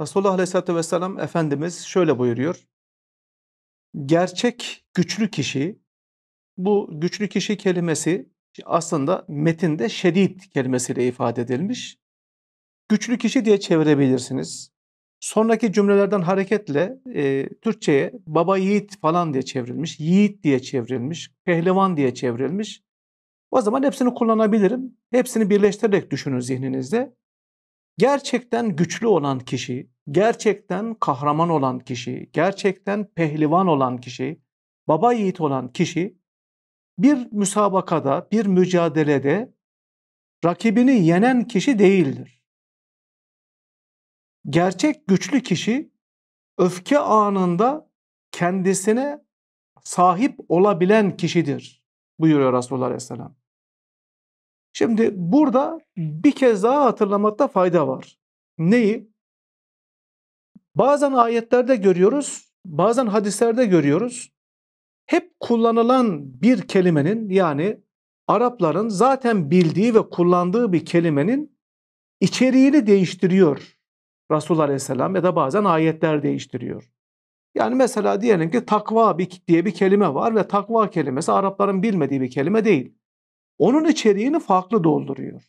Resulullah Aleyhisselatü Vesselam Efendimiz şöyle buyuruyor. Gerçek güçlü kişi, bu güçlü kişi kelimesi aslında metinde şedid kelimesiyle ifade edilmiş. Güçlü kişi diye çevirebilirsiniz. Sonraki cümlelerden hareketle e, Türkçe'ye baba yiğit falan diye çevrilmiş, yiğit diye çevrilmiş, pehlivan diye çevrilmiş. O zaman hepsini kullanabilirim. Hepsini birleştirerek düşünün zihninizde. Gerçekten güçlü olan kişi, gerçekten kahraman olan kişi, gerçekten pehlivan olan kişi, baba yiğit olan kişi bir müsabakada, bir mücadelede rakibini yenen kişi değildir. Gerçek güçlü kişi öfke anında kendisine sahip olabilen kişidir buyuruyor Resulullah Aleyhisselam. Şimdi burada bir kez daha hatırlamakta fayda var. Neyi? Bazen ayetlerde görüyoruz, bazen hadislerde görüyoruz. Hep kullanılan bir kelimenin yani Arapların zaten bildiği ve kullandığı bir kelimenin içeriğini değiştiriyor Resulullah Aleyhisselam ya da bazen ayetler değiştiriyor. Yani mesela diyelim ki takva diye bir kelime var ve takva kelimesi Arapların bilmediği bir kelime değil onun içeriğini farklı dolduruyor.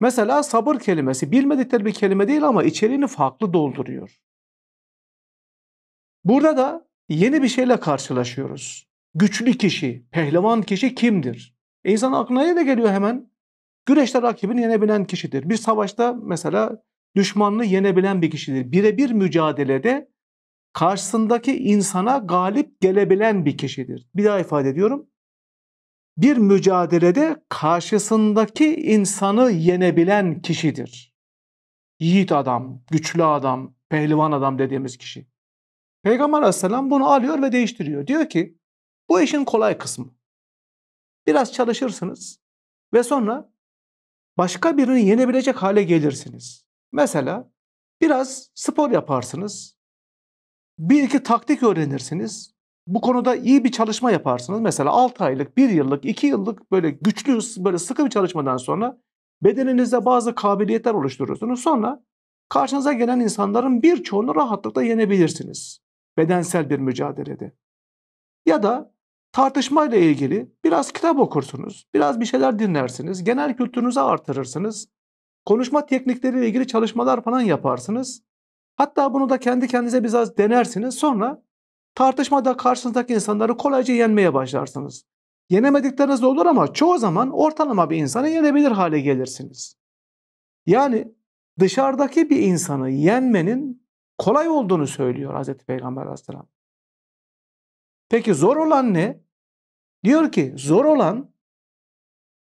Mesela sabır kelimesi bilmedikleri bir kelime değil ama içeriğini farklı dolduruyor. Burada da yeni bir şeyle karşılaşıyoruz. Güçlü kişi, pehlivan kişi kimdir? İnsan aklına ne geliyor hemen? Güreşte rakibini yenebilen kişidir. Bir savaşta mesela düşmanını yenebilen bir kişidir. Birebir mücadelede karşısındaki insana galip gelebilen bir kişidir. Bir daha ifade ediyorum bir mücadelede karşısındaki insanı yenebilen kişidir. Yiğit adam, güçlü adam, pehlivan adam dediğimiz kişi. Peygamber aleyhisselam bunu alıyor ve değiştiriyor. Diyor ki bu işin kolay kısmı. Biraz çalışırsınız ve sonra başka birini yenebilecek hale gelirsiniz. Mesela biraz spor yaparsınız. Bir iki taktik öğrenirsiniz bu konuda iyi bir çalışma yaparsınız. Mesela 6 aylık, 1 yıllık, 2 yıllık böyle güçlü, böyle sıkı bir çalışmadan sonra bedeninizde bazı kabiliyetler oluşturursunuz. Sonra karşınıza gelen insanların birçoğunu rahatlıkla yenebilirsiniz. Bedensel bir mücadelede. Ya da tartışmayla ilgili biraz kitap okursunuz, biraz bir şeyler dinlersiniz, genel kültürünüzü artırırsınız. Konuşma teknikleriyle ilgili çalışmalar falan yaparsınız. Hatta bunu da kendi kendinize biraz denersiniz. Sonra Tartışmada karşınızdaki insanları kolayca yenmeye başlarsınız. Yenemedikleriniz de olur ama çoğu zaman ortalama bir insanı yenebilir hale gelirsiniz. Yani dışarıdaki bir insanı yenmenin kolay olduğunu söylüyor Hazreti Peygamber aleyhisselam. Peki zor olan ne? Diyor ki zor olan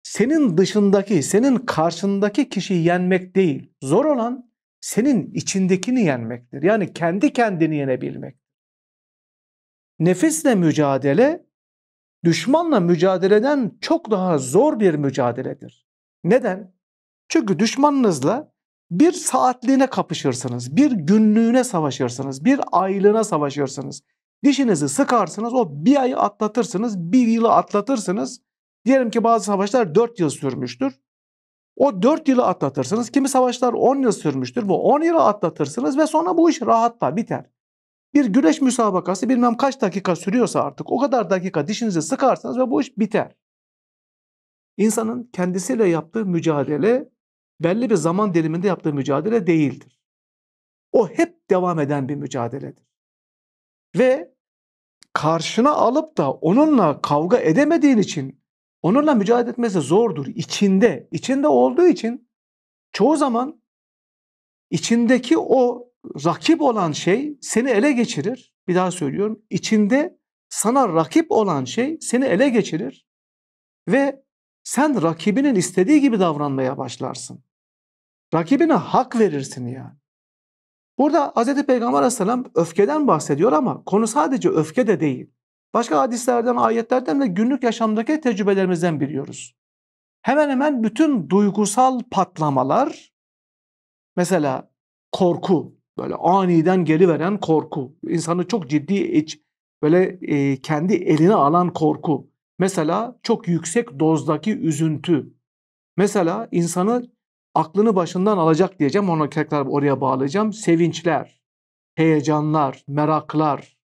senin dışındaki, senin karşındaki kişiyi yenmek değil. Zor olan senin içindekini yenmektir. Yani kendi kendini yenebilmek nefisle mücadele düşmanla mücadeleden çok daha zor bir mücadeledir. Neden? Çünkü düşmanınızla bir saatliğine kapışırsınız, bir günlüğüne savaşırsınız, bir aylığına savaşırsınız. Dişinizi sıkarsınız, o bir ayı atlatırsınız, bir yılı atlatırsınız. Diyelim ki bazı savaşlar 4 yıl sürmüştür. O 4 yılı atlatırsınız. Kimi savaşlar 10 yıl sürmüştür. Bu 10 yılı atlatırsınız ve sonra bu iş rahatla biter. Bir güreş müsabakası bilmem kaç dakika sürüyorsa artık o kadar dakika dişinizi sıkarsanız ve bu iş biter. İnsanın kendisiyle yaptığı mücadele belli bir zaman diliminde yaptığı mücadele değildir. O hep devam eden bir mücadeledir. Ve karşına alıp da onunla kavga edemediğin için onunla mücadele etmesi zordur. İçinde, içinde olduğu için çoğu zaman içindeki o rakip olan şey seni ele geçirir. Bir daha söylüyorum. İçinde sana rakip olan şey seni ele geçirir ve sen rakibinin istediği gibi davranmaya başlarsın. Rakibine hak verirsin yani. Burada Hz. Peygamber aleyhisselam öfkeden bahsediyor ama konu sadece öfke de değil. Başka hadislerden, ayetlerden de günlük yaşamdaki tecrübelerimizden biliyoruz. Hemen hemen bütün duygusal patlamalar, mesela korku, böyle aniden veren korku. İnsanı çok ciddi iç, böyle e, kendi eline alan korku. Mesela çok yüksek dozdaki üzüntü. Mesela insanı aklını başından alacak diyeceğim. Onu tekrar oraya bağlayacağım. Sevinçler, heyecanlar, meraklar,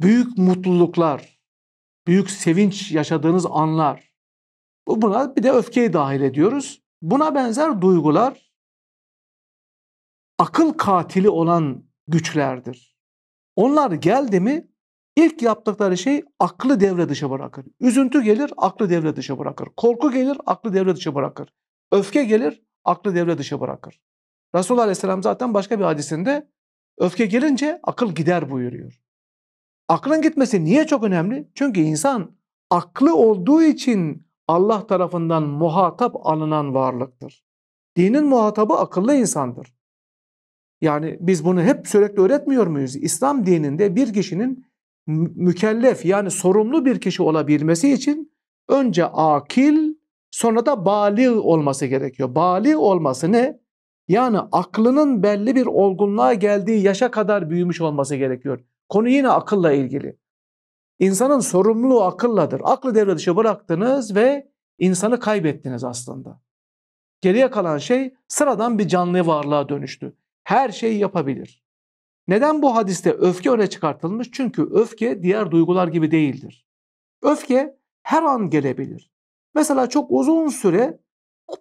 büyük mutluluklar, büyük sevinç yaşadığınız anlar. Buna bir de öfkeyi dahil ediyoruz. Buna benzer duygular akıl katili olan güçlerdir. Onlar geldi mi ilk yaptıkları şey aklı devre dışı bırakır. Üzüntü gelir, aklı devre dışı bırakır. Korku gelir, aklı devre dışı bırakır. Öfke gelir, aklı devre dışı bırakır. Resulullah Aleyhisselam zaten başka bir hadisinde öfke gelince akıl gider buyuruyor. Aklın gitmesi niye çok önemli? Çünkü insan aklı olduğu için Allah tarafından muhatap alınan varlıktır. Dinin muhatabı akıllı insandır. Yani biz bunu hep sürekli öğretmiyor muyuz? İslam dininde bir kişinin mükellef yani sorumlu bir kişi olabilmesi için önce akil sonra da bali olması gerekiyor. Bali olması ne? Yani aklının belli bir olgunluğa geldiği yaşa kadar büyümüş olması gerekiyor. Konu yine akılla ilgili. İnsanın sorumluluğu akılladır. Aklı devre dışı bıraktınız ve insanı kaybettiniz aslında. Geriye kalan şey sıradan bir canlı varlığa dönüştü her şeyi yapabilir. Neden bu hadiste öfke öne çıkartılmış? Çünkü öfke diğer duygular gibi değildir. Öfke her an gelebilir. Mesela çok uzun süre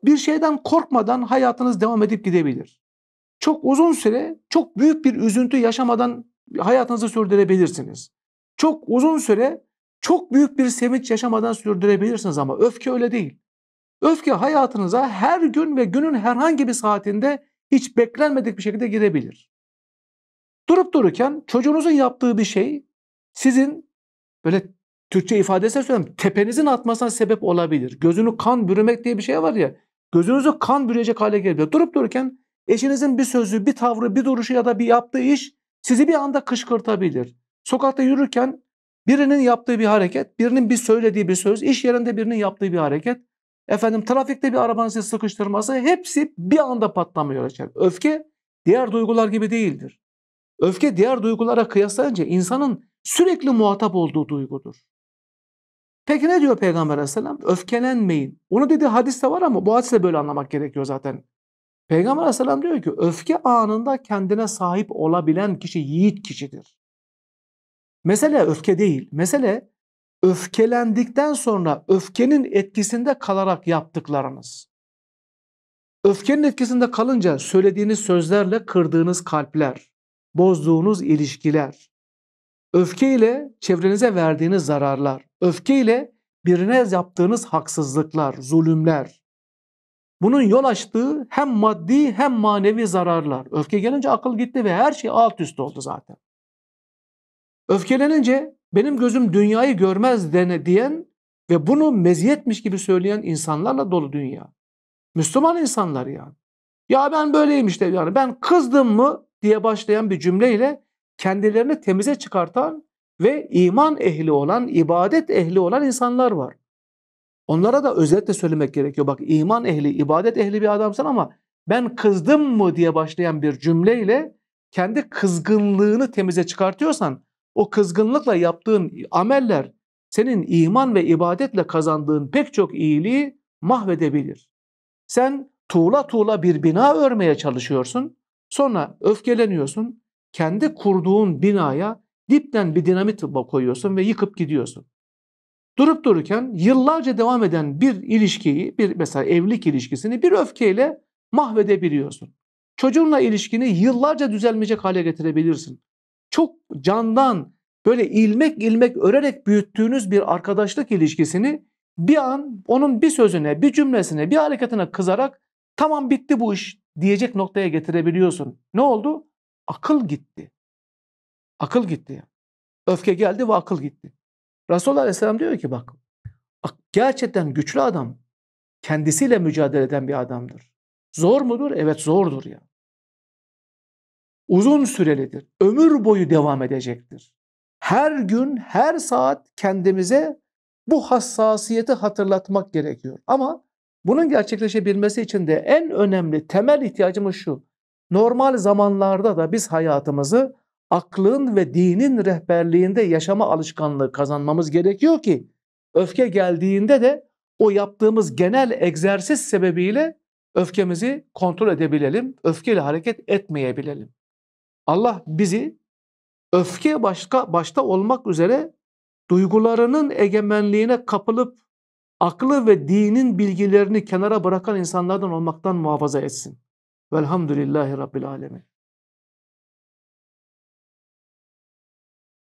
bir şeyden korkmadan hayatınız devam edip gidebilir. Çok uzun süre çok büyük bir üzüntü yaşamadan hayatınızı sürdürebilirsiniz. Çok uzun süre çok büyük bir sevinç yaşamadan sürdürebilirsiniz ama öfke öyle değil. Öfke hayatınıza her gün ve günün herhangi bir saatinde hiç beklenmedik bir şekilde girebilir. Durup dururken çocuğunuzun yaptığı bir şey sizin böyle Türkçe ifadesiyle söyleyeyim tepenizin atmasına sebep olabilir. Gözünü kan bürümek diye bir şey var ya. Gözünüzü kan bürecek hale gelebilir. Durup dururken eşinizin bir sözü, bir tavrı, bir duruşu ya da bir yaptığı iş sizi bir anda kışkırtabilir. Sokakta yürürken birinin yaptığı bir hareket, birinin bir söylediği bir söz, iş yerinde birinin yaptığı bir hareket efendim trafikte bir arabanın sizi sıkıştırması hepsi bir anda patlamıyor yol açar. Öfke diğer duygular gibi değildir. Öfke diğer duygulara kıyaslanınca insanın sürekli muhatap olduğu duygudur. Peki ne diyor Peygamber aleyhisselam? Öfkelenmeyin. Onu dediği hadiste var ama bu hadisle böyle anlamak gerekiyor zaten. Peygamber aleyhisselam diyor ki öfke anında kendine sahip olabilen kişi yiğit kişidir. Mesele öfke değil. Mesele öfkelendikten sonra öfkenin etkisinde kalarak yaptıklarınız. Öfkenin etkisinde kalınca söylediğiniz sözlerle kırdığınız kalpler, bozduğunuz ilişkiler, öfke ile çevrenize verdiğiniz zararlar, öfke ile birine yaptığınız haksızlıklar, zulümler, bunun yol açtığı hem maddi hem manevi zararlar. Öfke gelince akıl gitti ve her şey alt üst oldu zaten. Öfkelenince benim gözüm dünyayı görmez dene diyen ve bunu meziyetmiş gibi söyleyen insanlarla dolu dünya. Müslüman insanlar yani. Ya ben böyleyim işte yani ben kızdım mı diye başlayan bir cümleyle kendilerini temize çıkartan ve iman ehli olan, ibadet ehli olan insanlar var. Onlara da özellikle söylemek gerekiyor. Bak iman ehli, ibadet ehli bir adamsın ama ben kızdım mı diye başlayan bir cümleyle kendi kızgınlığını temize çıkartıyorsan o kızgınlıkla yaptığın ameller senin iman ve ibadetle kazandığın pek çok iyiliği mahvedebilir. Sen tuğla tuğla bir bina örmeye çalışıyorsun. Sonra öfkeleniyorsun. Kendi kurduğun binaya dipten bir dinamit koyuyorsun ve yıkıp gidiyorsun. Durup dururken yıllarca devam eden bir ilişkiyi, bir mesela evlilik ilişkisini bir öfkeyle mahvedebiliyorsun. Çocuğunla ilişkini yıllarca düzelmeyecek hale getirebilirsin çok candan böyle ilmek ilmek örerek büyüttüğünüz bir arkadaşlık ilişkisini bir an onun bir sözüne, bir cümlesine, bir hareketine kızarak tamam bitti bu iş diyecek noktaya getirebiliyorsun. Ne oldu? Akıl gitti. Akıl gitti. Öfke geldi ve akıl gitti. Resulullah Aleyhisselam diyor ki bak gerçekten güçlü adam kendisiyle mücadele eden bir adamdır. Zor mudur? Evet zordur ya uzun sürelidir. Ömür boyu devam edecektir. Her gün, her saat kendimize bu hassasiyeti hatırlatmak gerekiyor. Ama bunun gerçekleşebilmesi için de en önemli temel ihtiyacımız şu. Normal zamanlarda da biz hayatımızı aklın ve dinin rehberliğinde yaşama alışkanlığı kazanmamız gerekiyor ki öfke geldiğinde de o yaptığımız genel egzersiz sebebiyle öfkemizi kontrol edebilelim, öfkeyle hareket etmeyebilelim. Allah bizi öfke başka başta olmak üzere duygularının egemenliğine kapılıp aklı ve dinin bilgilerini kenara bırakan insanlardan olmaktan muhafaza etsin. Velhamdülillahi Rabbil Alemin.